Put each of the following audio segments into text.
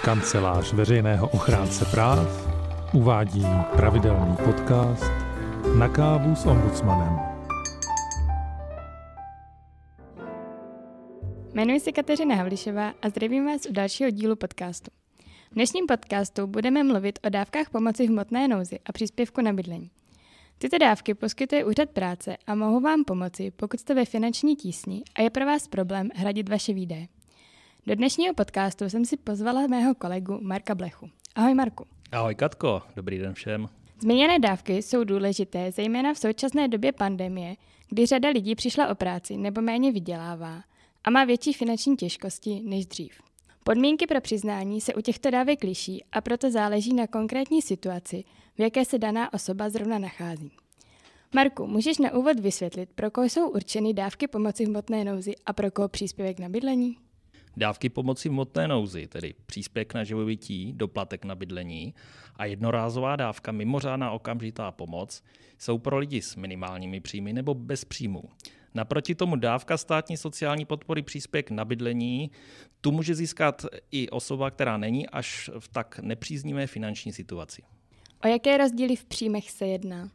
Kancelář veřejného ochránce práv uvádí pravidelný podcast na kávu s ombudsmanem. Jmenuji se Kateřina Havlišová a zdravím vás u dalšího dílu podcastu. V dnešním podcastu budeme mluvit o dávkách pomoci v hmotné nouzi a příspěvku na bydlení. Tyto dávky poskytuje úřad práce a mohou vám pomoci, pokud jste ve finanční tísni a je pro vás problém hradit vaše výdaje. Do dnešního podcastu jsem si pozvala mého kolegu Marka Blechu. Ahoj Marku. Ahoj Katko, dobrý den všem. Zmíněné dávky jsou důležité zejména v současné době pandemie, kdy řada lidí přišla o práci nebo méně vydělává a má větší finanční těžkosti než dřív. Podmínky pro přiznání se u těchto dávek liší a proto záleží na konkrétní situaci, v jaké se daná osoba zrovna nachází. Marku, můžeš na úvod vysvětlit, pro koho jsou určeny dávky pomoci v hmotné nouzi a pro koho příspěvek na bydlení? dávky pomoci v motné nouzi, tedy příspěvek na živobytí, doplatek na bydlení a jednorázová dávka mimořádná okamžitá pomoc jsou pro lidi s minimálními příjmy nebo bez příjmů. Naproti tomu dávka státní sociální podpory příspěvek na bydlení, tu může získat i osoba, která není až v tak nepříznivé finanční situaci. O jaké rozdíly v příjmech se jedná?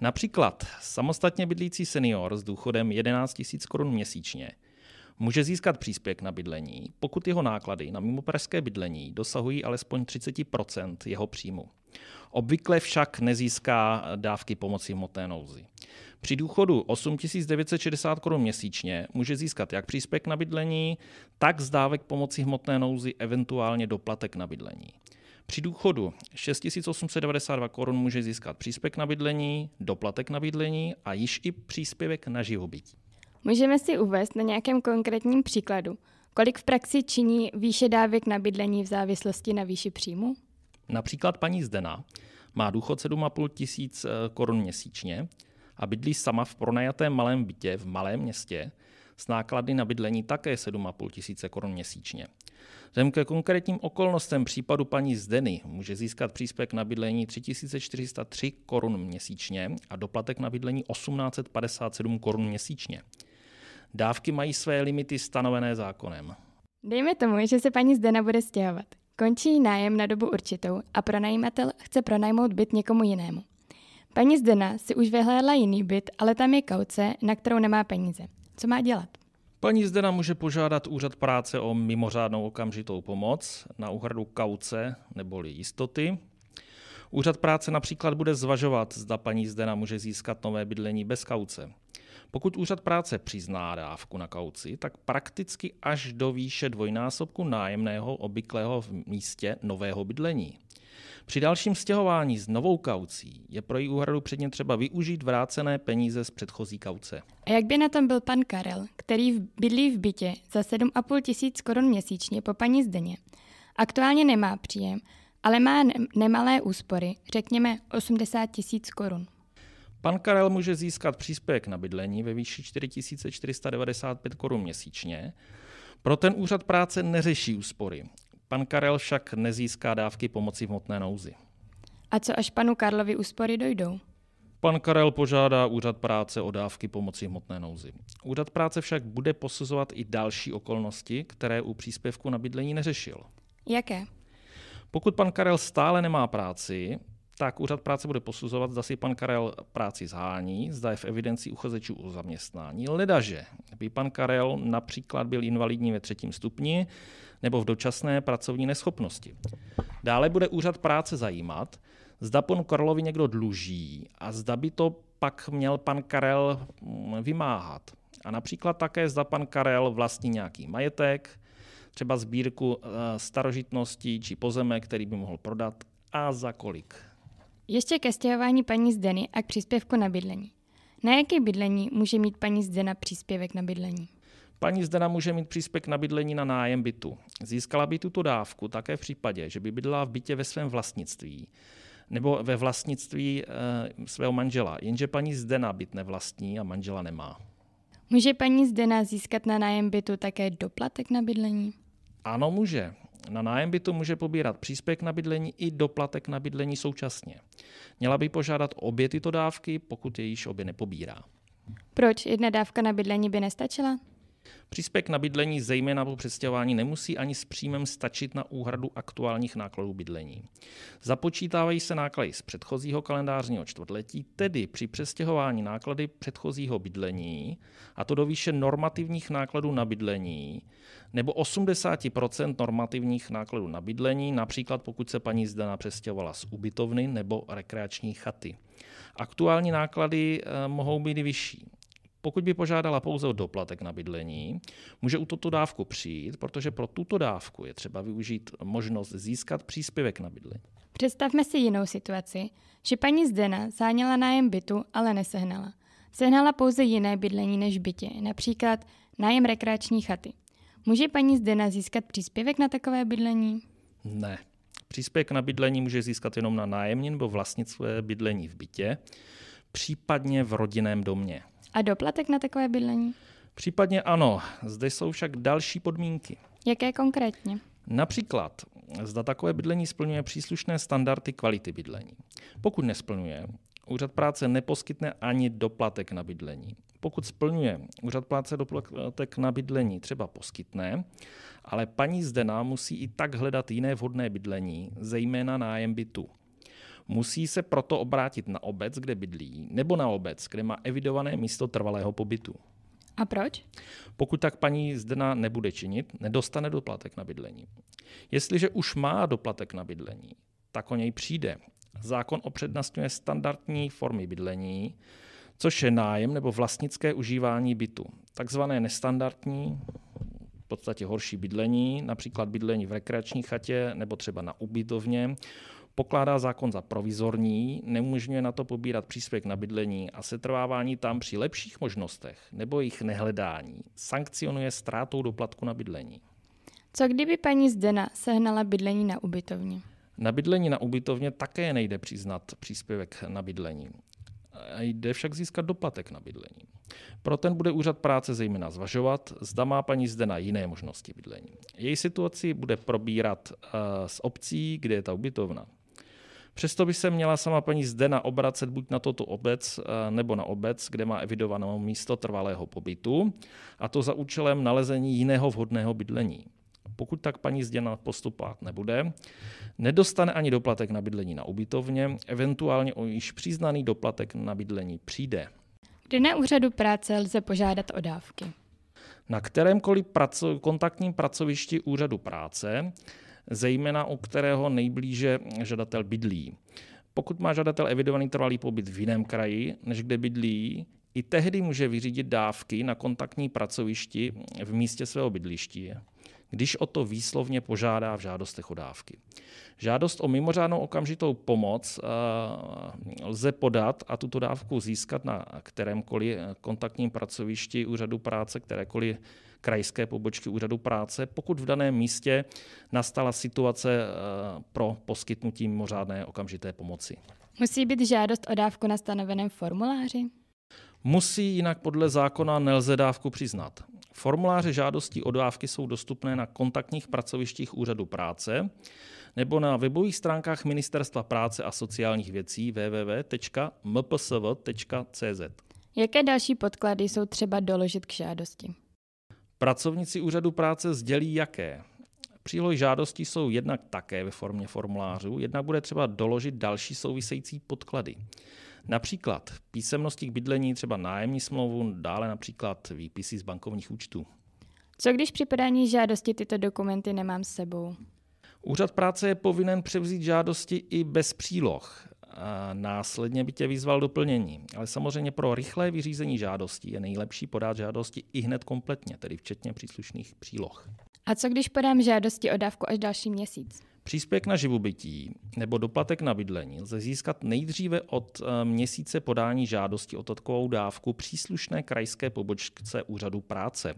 Například samostatně bydlící senior s důchodem 11 000 korun měsíčně – může získat příspěvek na bydlení, pokud jeho náklady na mimopražské bydlení dosahují alespoň 30 jeho příjmu. Obvykle však nezíská dávky pomoci hmotné nouzi. Při důchodu 8960 korun měsíčně může získat jak příspěvek na bydlení, tak z dávek pomoci hmotné nouzi eventuálně doplatek na bydlení. Při důchodu 6892 korun může získat příspěvek na bydlení, doplatek na bydlení a již i příspěvek na živobytí. Můžeme si uvést na nějakém konkrétním příkladu, kolik v praxi činí výše dávek na bydlení v závislosti na výši příjmu? Například paní Zdena má důchod 7,5 tisíc eh, korun měsíčně a bydlí sama v pronajatém malém bytě v malém městě s náklady na bydlení také 7,5 tisíce korun měsíčně. Vzhledem ke konkrétním okolnostem případu paní Zdeny může získat příspěvek na bydlení 3403 korun měsíčně a doplatek na bydlení 1857 korun měsíčně. Dávky mají své limity stanovené zákonem. Dejme tomu, že se paní Zdena bude stěhovat. Končí nájem na dobu určitou a pronajímatel chce pronajmout byt někomu jinému. Paní Zdena si už vyhlédla jiný byt, ale tam je kauce, na kterou nemá peníze. Co má dělat? Paní Zdena může požádat úřad práce o mimořádnou okamžitou pomoc na úhradu kauce neboli jistoty. Úřad práce například bude zvažovat, zda paní Zdena může získat nové bydlení bez kauce. Pokud úřad práce přizná dávku na kauci, tak prakticky až do výše dvojnásobku nájemného obyklého v místě nového bydlení. Při dalším stěhování s novou kaucí je pro její úhradu předně třeba využít vrácené peníze z předchozí kauce. A jak by na tom byl pan Karel, který bydlí v bytě za 7,5 tisíc korun měsíčně po paní Zdeně? Aktuálně nemá příjem, ale má nemalé úspory, řekněme 80 tisíc korun. Pan Karel může získat příspěvek na bydlení ve výši 4495 korun měsíčně. Pro ten úřad práce neřeší úspory. Pan Karel však nezíská dávky pomoci v hmotné nouzi. A co až panu Karlovi úspory dojdou? Pan Karel požádá Úřad práce o dávky pomoci hmotné nouzi. Úřad práce však bude posuzovat i další okolnosti, které u příspěvku na bydlení neřešil. Jaké? Pokud pan Karel stále nemá práci, tak úřad práce bude posuzovat, zda si pan Karel práci zhání, zda je v evidenci uchazečů o zaměstnání. Ledaže by pan Karel například byl invalidní ve třetím stupni nebo v dočasné pracovní neschopnosti. Dále bude úřad práce zajímat, zda panu Karlovi někdo dluží a zda by to pak měl pan Karel mm, vymáhat. A například také zda pan Karel vlastní nějaký majetek, třeba sbírku eh, starožitností či pozemek, který by mohl prodat a za kolik. Ještě ke stěhování paní Zdeny a k příspěvku na bydlení. Na jaké bydlení může mít paní Zdena příspěvek na bydlení? Paní Zdena může mít příspěvek na bydlení na nájem bytu. Získala by tuto dávku také v případě, že by bydlela v bytě ve svém vlastnictví nebo ve vlastnictví e, svého manžela, jenže paní Zdena byt nevlastní a manžela nemá. Může paní Zdena získat na nájem bytu také doplatek na bydlení? Ano, může. Na nájem bytu může pobírat příspěvek na bydlení i doplatek na bydlení současně. Měla by požádat obě tyto dávky, pokud je již obě nepobírá. Proč jedna dávka na bydlení by nestačila? Příspěvek na bydlení zejména po přestěhování nemusí ani s příjmem stačit na úhradu aktuálních nákladů bydlení. Započítávají se náklady z předchozího kalendářního čtvrtletí, tedy při přestěhování náklady předchozího bydlení, a to do výše normativních nákladů na bydlení, nebo 80 normativních nákladů na bydlení, například pokud se paní Zdena přestěhovala z ubytovny nebo rekreační chaty. Aktuální náklady eh, mohou být vyšší. Pokud by požádala pouze o doplatek na bydlení, může u tuto dávku přijít, protože pro tuto dávku je třeba využít možnost získat příspěvek na bydlení. Představme si jinou situaci, že paní Zdena záněla nájem bytu, ale nesehnala. Sehnala pouze jiné bydlení než bytě, například nájem rekreační chaty. Může paní Zdena získat příspěvek na takové bydlení? Ne. Příspěvek na bydlení může získat jenom na nájemní nebo vlastnické bydlení v bytě, případně v rodinném domě. A doplatek na takové bydlení? Případně ano. Zde jsou však další podmínky. Jaké konkrétně? Například, zda takové bydlení splňuje příslušné standardy kvality bydlení. Pokud nesplňuje, úřad práce neposkytne ani doplatek na bydlení. Pokud splňuje, úřad práce doplatek na bydlení třeba poskytne, ale paní Zdena musí i tak hledat jiné vhodné bydlení, zejména nájem bytu. Musí se proto obrátit na obec, kde bydlí, nebo na obec, kde má evidované místo trvalého pobytu. A proč? Pokud tak paní Zdena nebude činit, nedostane doplatek na bydlení. Jestliže už má doplatek na bydlení, tak o něj přijde. Zákon opřednostňuje standardní formy bydlení, což je nájem nebo vlastnické užívání bytu. Takzvané nestandardní, v podstatě horší bydlení, například bydlení v rekreační chatě nebo třeba na ubytovně, pokládá zákon za provizorní, neumožňuje na to pobírat příspěvek na bydlení a setrvávání tam při lepších možnostech nebo jejich nehledání sankcionuje ztrátou doplatku na bydlení. Co kdyby paní Zdena sehnala bydlení na ubytovně? Na bydlení na ubytovně také nejde přiznat příspěvek na bydlení. Jde však získat doplatek na bydlení. Pro ten bude úřad práce zejména zvažovat, zda má paní zde na jiné možnosti bydlení. Její situaci bude probírat uh, s obcí, kde je ta ubytovna. Přesto by se měla sama paní Zdena obracet buď na toto obec eh, nebo na obec, kde má evidované místo trvalého pobytu, a to za účelem nalezení jiného vhodného bydlení. Pokud tak paní Zděna postupovat nebude, nedostane ani doplatek na bydlení na ubytovně, eventuálně o již přiznaný doplatek na bydlení přijde. Kdy na úřadu práce lze požádat o dávky? Na kterémkoliv praco- kontaktním pracovišti úřadu práce zejména u kterého nejblíže žadatel bydlí. Pokud má žadatel evidovaný trvalý pobyt v jiném kraji, než kde bydlí, i tehdy může vyřídit dávky na kontaktní pracovišti v místě svého bydliště když o to výslovně požádá v žádostech o dávky. Žádost o mimořádnou okamžitou pomoc eh, lze podat a tuto dávku získat na kterémkoliv eh, kontaktním pracovišti úřadu práce, kterékoliv krajské pobočky úřadu práce, pokud v daném místě nastala situace eh, pro poskytnutí mimořádné okamžité pomoci. Musí být žádost o dávku na stanoveném formuláři? Musí, jinak podle zákona nelze dávku přiznat. Formuláře žádostí o dávky jsou dostupné na kontaktních pracovištích Úřadu práce nebo na webových stránkách Ministerstva práce a sociálních věcí www.mpsv.cz. Jaké další podklady jsou třeba doložit k žádosti? Pracovníci Úřadu práce sdělí jaké. Přílohy žádostí jsou jednak také ve formě formulářů, jednak bude třeba doložit další související podklady. Například písemnosti k bydlení, třeba nájemní smlouvu, dále například výpisy z bankovních účtů. Co když při podání žádosti tyto dokumenty nemám s sebou? Úřad práce je povinen převzít žádosti i bez příloh. A následně by tě vyzval doplnění. Ale samozřejmě pro rychlé vyřízení žádostí je nejlepší podat žádosti i hned kompletně, tedy včetně příslušných příloh. A co když podám žádosti o dávku až další měsíc? Příspěvek na živobytí nebo doplatek na bydlení lze získat nejdříve od eh, měsíce podání žádosti o takovou dávku příslušné krajské pobočce úřadu práce.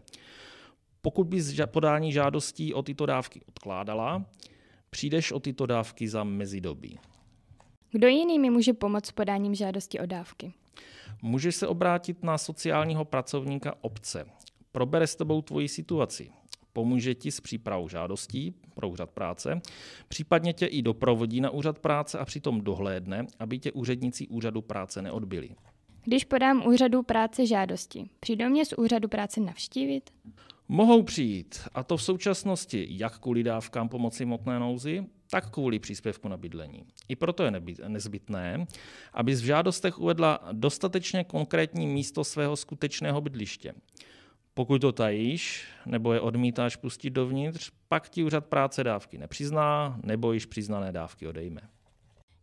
Pokud by podání žádostí o tyto dávky odkládala, přijdeš o tyto dávky za mezidobí. Kdo jiný mi může pomoct s podáním žádosti o dávky? Můžeš se obrátit na sociálního pracovníka obce. Probere s tebou tvoji situaci. Pomůže ti s přípravou žádostí pro úřad práce, případně tě i doprovodí na úřad práce a přitom dohlédne, aby tě úředníci úřadu práce neodbili. Když podám úřadu práce žádosti, přijde mě z úřadu práce navštívit? Mohou přijít, a to v současnosti jak kvůli dávkám pomoci motné nouzi, tak kvůli příspěvku na bydlení. I proto je nezbytné, aby v žádostech uvedla dostatečně konkrétní místo svého skutečného bydliště. Pokud to tajíš nebo je odmítáš pustit dovnitř, pak ti úřad práce dávky nepřizná nebo již přiznané dávky odejme.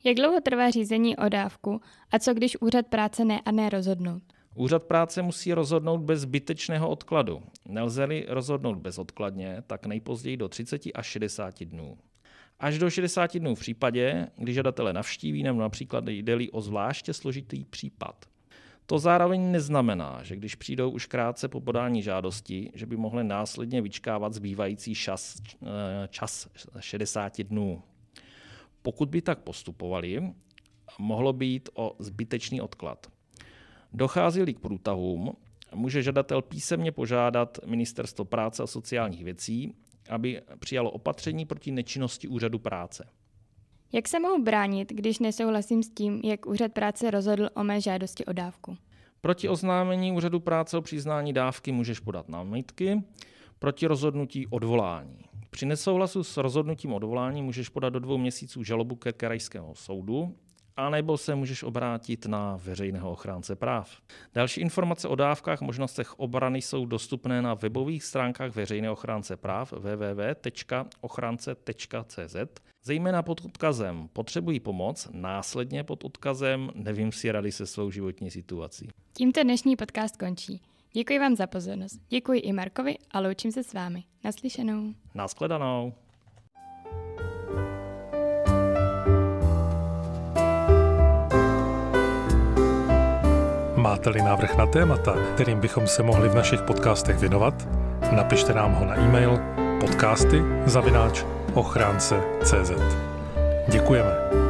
Jak dlouho trvá řízení o dávku a co když úřad práce ne a ne rozhodnout? Úřad práce musí rozhodnout bez zbytečného odkladu. Nelze-li rozhodnout bezodkladně, tak nejpozději do 30 až 60 dnů. Až do 60 dnů v případě, když žadatele navštíví nebo například jde o zvláště složitý případ. To zároveň neznamená, že když přijdou už krátce po podání žádosti, že by mohli následně vyčkávat zbývající eh, čas, čas 60 dnů. Pokud by tak postupovali, mohlo by jít o zbytečný odklad. Dochází-li k průtahům, může žadatel písemně požádat Ministerstvo práce a sociálních věcí, aby přijalo opatření proti nečinnosti úřadu práce. Jak se mohu bránit, když nesouhlasím s tím, jak úřad práce rozhodl o mé žádosti o dávku? Proti oznámení úřadu práce o přiznání dávky můžeš podat námitky, proti rozhodnutí odvolání. Při nesouhlasu s rozhodnutím odvolání můžeš podat do dvou měsíců žalobu ke krajskému soudu anebo se můžeš obrátit na veřejného ochránce práv. Další informace o dávkách možnostech obrany jsou dostupné na webových stránkách veřejného ochránce práv www.ochránce.cz zejména pod odkazem potřebují pomoc, následně pod odkazem nevím si rady se svou životní situací. Tímto dnešní podcast končí. Děkuji vám za pozornost. Děkuji i Markovi a loučím se s vámi. Naslyšenou. Naschledanou. Máte-li návrh na témata, kterým bychom se mohli v našich podcastech věnovat, napište nám ho na e-mail podcasty zavináč ochránce.cz Děkujeme.